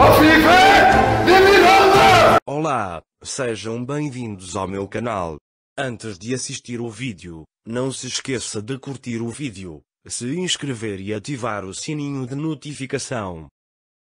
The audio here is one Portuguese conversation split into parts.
É? Olá, sejam bem-vindos ao meu canal. Antes de assistir o vídeo, não se esqueça de curtir o vídeo, se inscrever e ativar o sininho de notificação.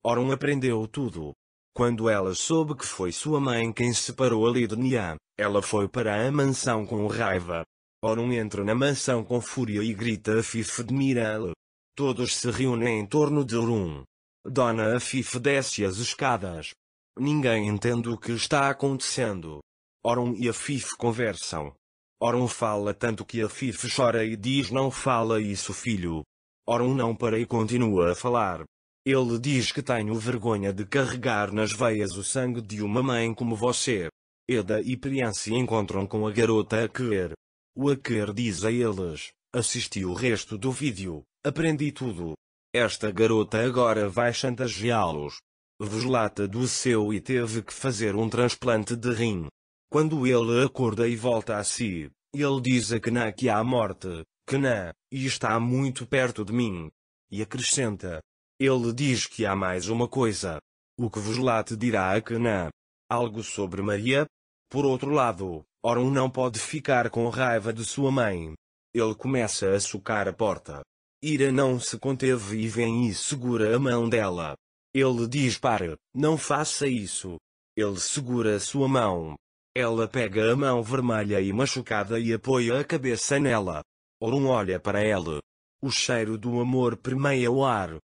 Orun aprendeu tudo. Quando ela soube que foi sua mãe quem separou a Lidnia, ela foi para a mansão com raiva. Orun entra na mansão com fúria e grita a Fifedmirale. Todos se reúnem em torno de Orun. Dona Afif desce as escadas. Ninguém entende o que está acontecendo. Oron e Afif conversam. Oron fala tanto que Afif chora e diz não fala isso filho. Oron não para e continua a falar. Ele diz que tenho vergonha de carregar nas veias o sangue de uma mãe como você. Eda e Prian se encontram com a garota Aker. O Aker diz a eles, assisti o resto do vídeo, aprendi tudo, esta garota agora vai chantageá-los. Veslata adoeceu e teve que fazer um transplante de rim. Quando ele acorda e volta a si, ele diz a Knan que há morte, Knan, e está muito perto de mim. E acrescenta. Ele diz que há mais uma coisa. O que Veslate dirá a Knan? Algo sobre Maria? Por outro lado, Orun não pode ficar com raiva de sua mãe. Ele começa a socar a porta. Ira não se conteve e vem e segura a mão dela. Ele diz para, não faça isso. Ele segura sua mão. Ela pega a mão vermelha e machucada e apoia a cabeça nela. Orun olha para ela. O cheiro do amor permeia o ar.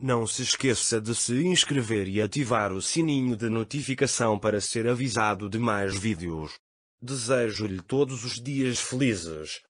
Não se esqueça de se inscrever e ativar o sininho de notificação para ser avisado de mais vídeos. Desejo-lhe todos os dias felizes.